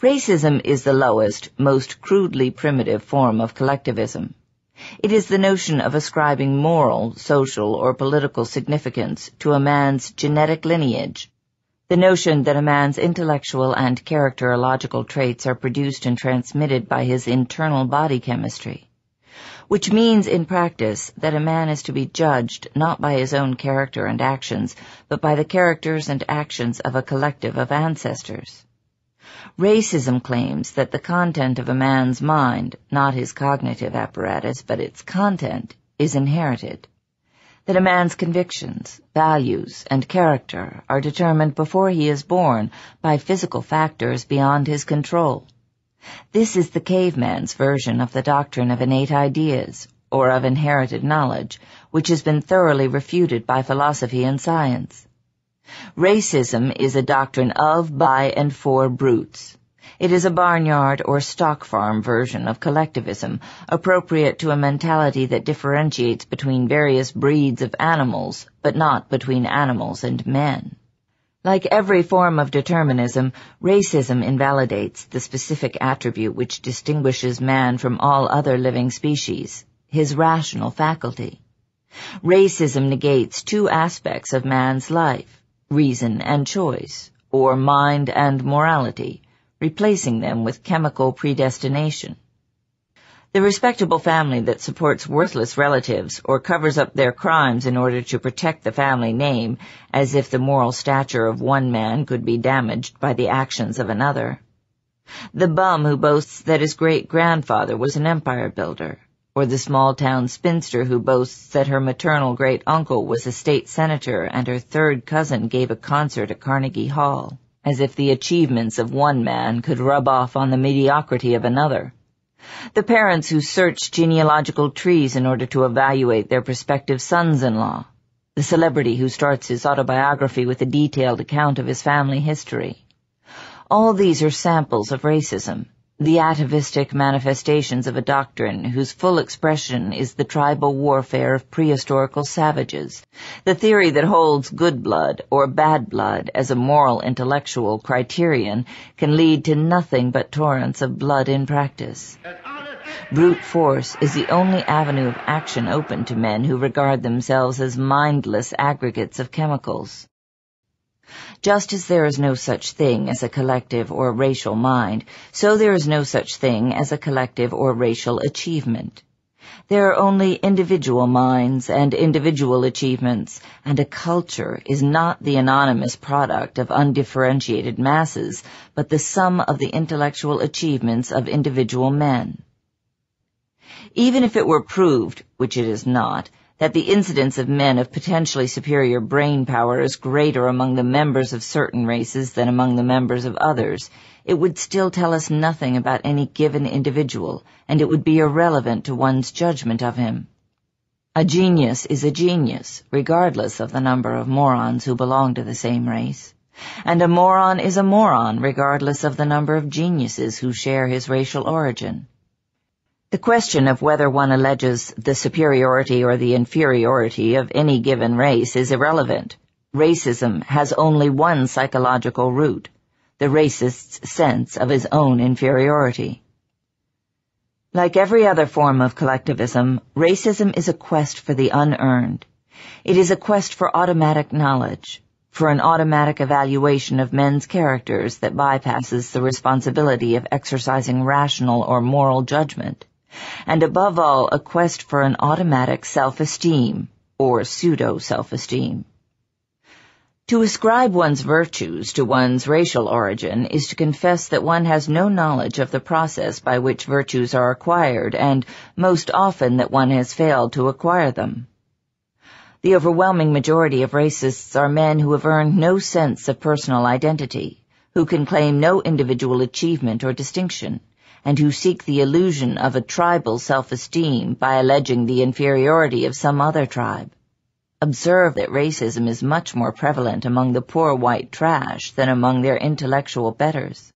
Racism is the lowest, most crudely primitive form of collectivism. It is the notion of ascribing moral, social, or political significance to a man's genetic lineage. The notion that a man's intellectual and characterological traits are produced and transmitted by his internal body chemistry. Which means in practice that a man is to be judged not by his own character and actions, but by the characters and actions of a collective of ancestors. Racism claims that the content of a man's mind, not his cognitive apparatus, but its content, is inherited. That a man's convictions, values, and character are determined before he is born by physical factors beyond his control. This is the caveman's version of the doctrine of innate ideas, or of inherited knowledge, which has been thoroughly refuted by philosophy and science. Racism is a doctrine of, by, and for brutes. It is a barnyard or stock farm version of collectivism, appropriate to a mentality that differentiates between various breeds of animals, but not between animals and men. Like every form of determinism, racism invalidates the specific attribute which distinguishes man from all other living species, his rational faculty. Racism negates two aspects of man's life reason and choice, or mind and morality, replacing them with chemical predestination. The respectable family that supports worthless relatives or covers up their crimes in order to protect the family name as if the moral stature of one man could be damaged by the actions of another. The bum who boasts that his great-grandfather was an empire builder or the small town spinster who boasts that her maternal great uncle was a state senator and her third cousin gave a concert at Carnegie Hall, as if the achievements of one man could rub off on the mediocrity of another. The parents who search genealogical trees in order to evaluate their prospective sons-in-law. The celebrity who starts his autobiography with a detailed account of his family history. All these are samples of racism the atavistic manifestations of a doctrine whose full expression is the tribal warfare of prehistorical savages, the theory that holds good blood or bad blood as a moral intellectual criterion can lead to nothing but torrents of blood in practice. Brute force is the only avenue of action open to men who regard themselves as mindless aggregates of chemicals. Just as there is no such thing as a collective or racial mind, so there is no such thing as a collective or racial achievement. There are only individual minds and individual achievements, and a culture is not the anonymous product of undifferentiated masses, but the sum of the intellectual achievements of individual men. Even if it were proved, which it is not, that the incidence of men of potentially superior brain power is greater among the members of certain races than among the members of others, it would still tell us nothing about any given individual, and it would be irrelevant to one's judgment of him. A genius is a genius, regardless of the number of morons who belong to the same race. And a moron is a moron, regardless of the number of geniuses who share his racial origin. The question of whether one alleges the superiority or the inferiority of any given race is irrelevant. Racism has only one psychological root, the racist's sense of his own inferiority. Like every other form of collectivism, racism is a quest for the unearned. It is a quest for automatic knowledge, for an automatic evaluation of men's characters that bypasses the responsibility of exercising rational or moral judgment and above all, a quest for an automatic self-esteem, or pseudo-self-esteem. To ascribe one's virtues to one's racial origin is to confess that one has no knowledge of the process by which virtues are acquired, and most often that one has failed to acquire them. The overwhelming majority of racists are men who have earned no sense of personal identity, who can claim no individual achievement or distinction, and who seek the illusion of a tribal self-esteem by alleging the inferiority of some other tribe. Observe that racism is much more prevalent among the poor white trash than among their intellectual betters.